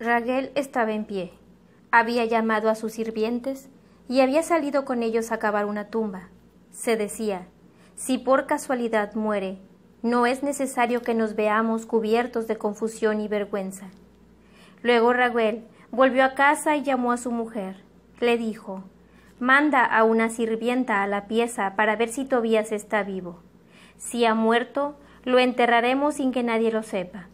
Raguel estaba en pie. Había llamado a sus sirvientes y había salido con ellos a cavar una tumba. Se decía, si por casualidad muere, no es necesario que nos veamos cubiertos de confusión y vergüenza. Luego Raguel volvió a casa y llamó a su mujer. Le dijo, manda a una sirvienta a la pieza para ver si Tobías está vivo. Si ha muerto, lo enterraremos sin que nadie lo sepa.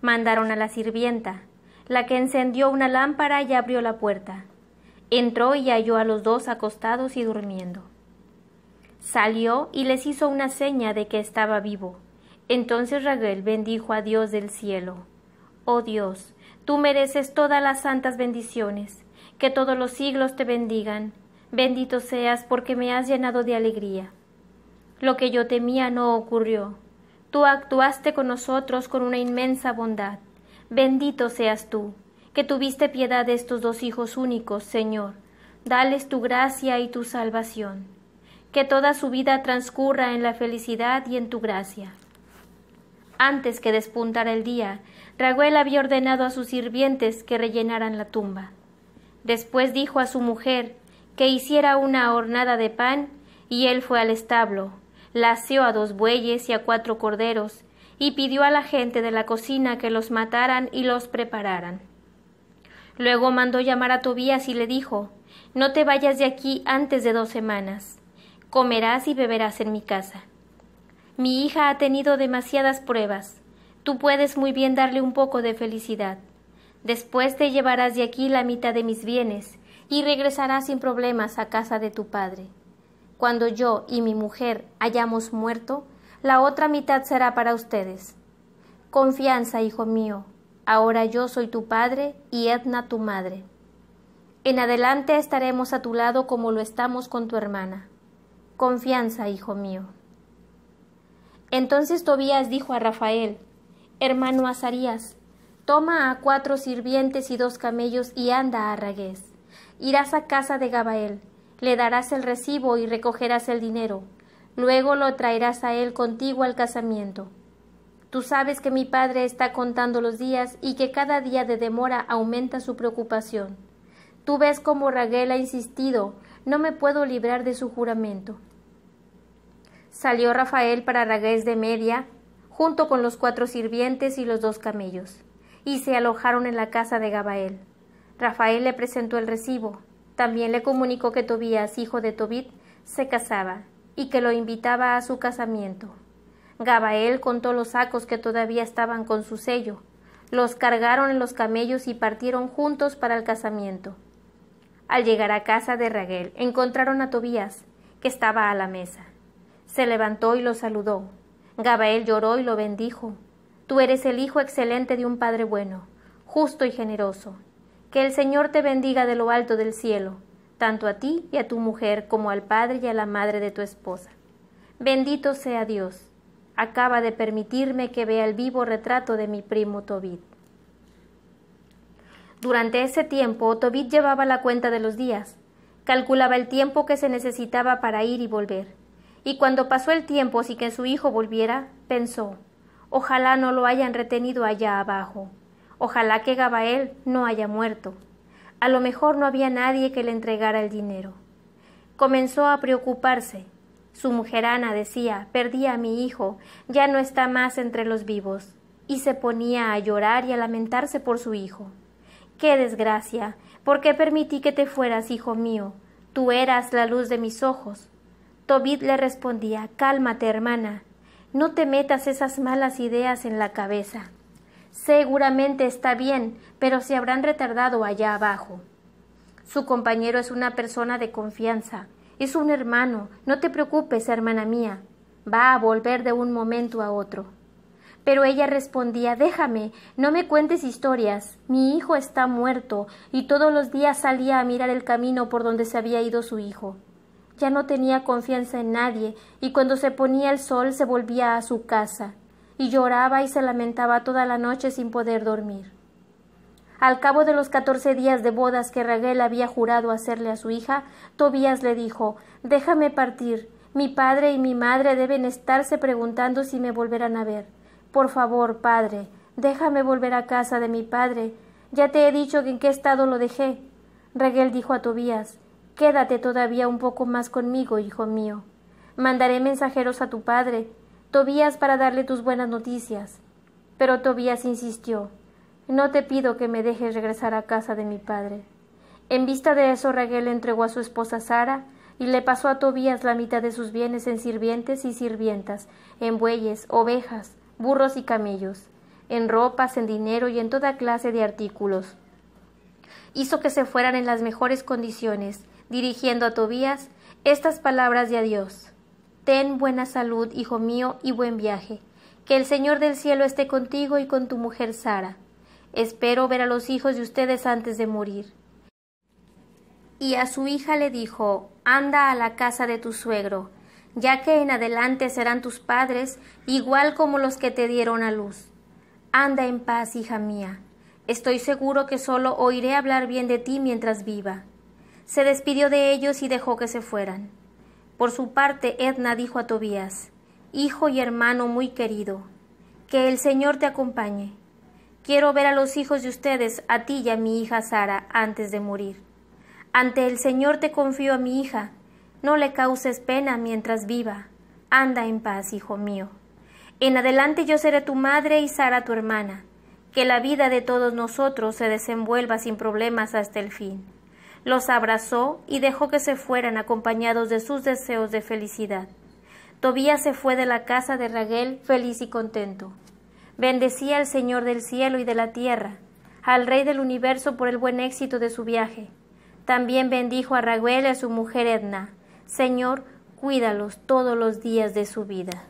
Mandaron a la sirvienta, la que encendió una lámpara y abrió la puerta. Entró y halló a los dos acostados y durmiendo. Salió y les hizo una seña de que estaba vivo. Entonces Raguel bendijo a Dios del cielo. Oh Dios, tú mereces todas las santas bendiciones, que todos los siglos te bendigan. Bendito seas porque me has llenado de alegría. Lo que yo temía no ocurrió. Tú actuaste con nosotros con una inmensa bondad. Bendito seas tú, que tuviste piedad de estos dos hijos únicos, Señor. Dales tu gracia y tu salvación. Que toda su vida transcurra en la felicidad y en tu gracia. Antes que despuntara el día, Raguel había ordenado a sus sirvientes que rellenaran la tumba. Después dijo a su mujer que hiciera una hornada de pan, y él fue al establo, lació a dos bueyes y a cuatro corderos, y pidió a la gente de la cocina que los mataran y los prepararan. Luego mandó llamar a Tobías y le dijo No te vayas de aquí antes de dos semanas. Comerás y beberás en mi casa. Mi hija ha tenido demasiadas pruebas. Tú puedes muy bien darle un poco de felicidad. Después te llevarás de aquí la mitad de mis bienes y regresarás sin problemas a casa de tu padre. Cuando yo y mi mujer hayamos muerto, la otra mitad será para ustedes. Confianza, hijo mío, ahora yo soy tu padre y Edna tu madre. En adelante estaremos a tu lado como lo estamos con tu hermana. Confianza, hijo mío. Entonces Tobías dijo a Rafael, Hermano Azarías, toma a cuatro sirvientes y dos camellos y anda a Ragués. Irás a casa de Gabael, le darás el recibo y recogerás el dinero, Luego lo traerás a él contigo al casamiento. Tú sabes que mi padre está contando los días y que cada día de demora aumenta su preocupación. Tú ves cómo Raguel ha insistido, no me puedo librar de su juramento. Salió Rafael para Raguel de Media, junto con los cuatro sirvientes y los dos camellos, y se alojaron en la casa de Gabael. Rafael le presentó el recibo. También le comunicó que Tobías, hijo de Tobit, se casaba y que lo invitaba a su casamiento. Gabael contó los sacos que todavía estaban con su sello, los cargaron en los camellos y partieron juntos para el casamiento. Al llegar a casa de Raguel, encontraron a Tobías, que estaba a la mesa. Se levantó y lo saludó. Gabael lloró y lo bendijo. Tú eres el hijo excelente de un padre bueno, justo y generoso. Que el Señor te bendiga de lo alto del cielo tanto a ti y a tu mujer como al padre y a la madre de tu esposa. Bendito sea Dios. Acaba de permitirme que vea el vivo retrato de mi primo Tobit. Durante ese tiempo, Tobit llevaba la cuenta de los días, calculaba el tiempo que se necesitaba para ir y volver. Y cuando pasó el tiempo sin que su hijo volviera, pensó, ojalá no lo hayan retenido allá abajo, ojalá que Gabael no haya muerto. A lo mejor no había nadie que le entregara el dinero. Comenzó a preocuparse. Su Ana decía, perdí a mi hijo, ya no está más entre los vivos, y se ponía a llorar y a lamentarse por su hijo. ¡Qué desgracia! ¿Por qué permití que te fueras, hijo mío? Tú eras la luz de mis ojos. Tobit le respondía, Cálmate, hermana, no te metas esas malas ideas en la cabeza. Seguramente está bien, pero se habrán retardado allá abajo. Su compañero es una persona de confianza, es un hermano, no te preocupes, hermana mía, va a volver de un momento a otro. Pero ella respondía Déjame, no me cuentes historias. Mi hijo está muerto, y todos los días salía a mirar el camino por donde se había ido su hijo. Ya no tenía confianza en nadie, y cuando se ponía el sol se volvía a su casa y lloraba y se lamentaba toda la noche sin poder dormir. Al cabo de los catorce días de bodas que Raguel había jurado hacerle a su hija, Tobías le dijo Déjame partir. Mi padre y mi madre deben estarse preguntando si me volverán a ver. Por favor, padre, déjame volver a casa de mi padre. Ya te he dicho en qué estado lo dejé. Raguel dijo a Tobías Quédate todavía un poco más conmigo, hijo mío. Mandaré mensajeros a tu padre, Tobías para darle tus buenas noticias. Pero Tobías insistió No te pido que me dejes regresar a casa de mi padre. En vista de eso, Raguel entregó a su esposa Sara y le pasó a Tobías la mitad de sus bienes en sirvientes y sirvientas, en bueyes, ovejas, burros y camellos, en ropas, en dinero y en toda clase de artículos. Hizo que se fueran en las mejores condiciones, dirigiendo a Tobías estas palabras de adiós. Ten buena salud, hijo mío, y buen viaje. Que el Señor del cielo esté contigo y con tu mujer Sara. Espero ver a los hijos de ustedes antes de morir. Y a su hija le dijo, Anda a la casa de tu suegro, ya que en adelante serán tus padres igual como los que te dieron a luz. Anda en paz, hija mía. Estoy seguro que solo oiré hablar bien de ti mientras viva. Se despidió de ellos y dejó que se fueran. Por su parte, Edna dijo a Tobías, Hijo y hermano muy querido, que el Señor te acompañe. Quiero ver a los hijos de ustedes, a ti y a mi hija Sara, antes de morir. Ante el Señor te confío a mi hija, no le causes pena mientras viva. Anda en paz, hijo mío. En adelante yo seré tu madre y Sara tu hermana. Que la vida de todos nosotros se desenvuelva sin problemas hasta el fin. Los abrazó y dejó que se fueran acompañados de sus deseos de felicidad. Tobías se fue de la casa de Raguel feliz y contento. Bendecía al Señor del cielo y de la tierra, al Rey del universo por el buen éxito de su viaje. También bendijo a Raguel y a su mujer Edna. Señor, cuídalos todos los días de su vida.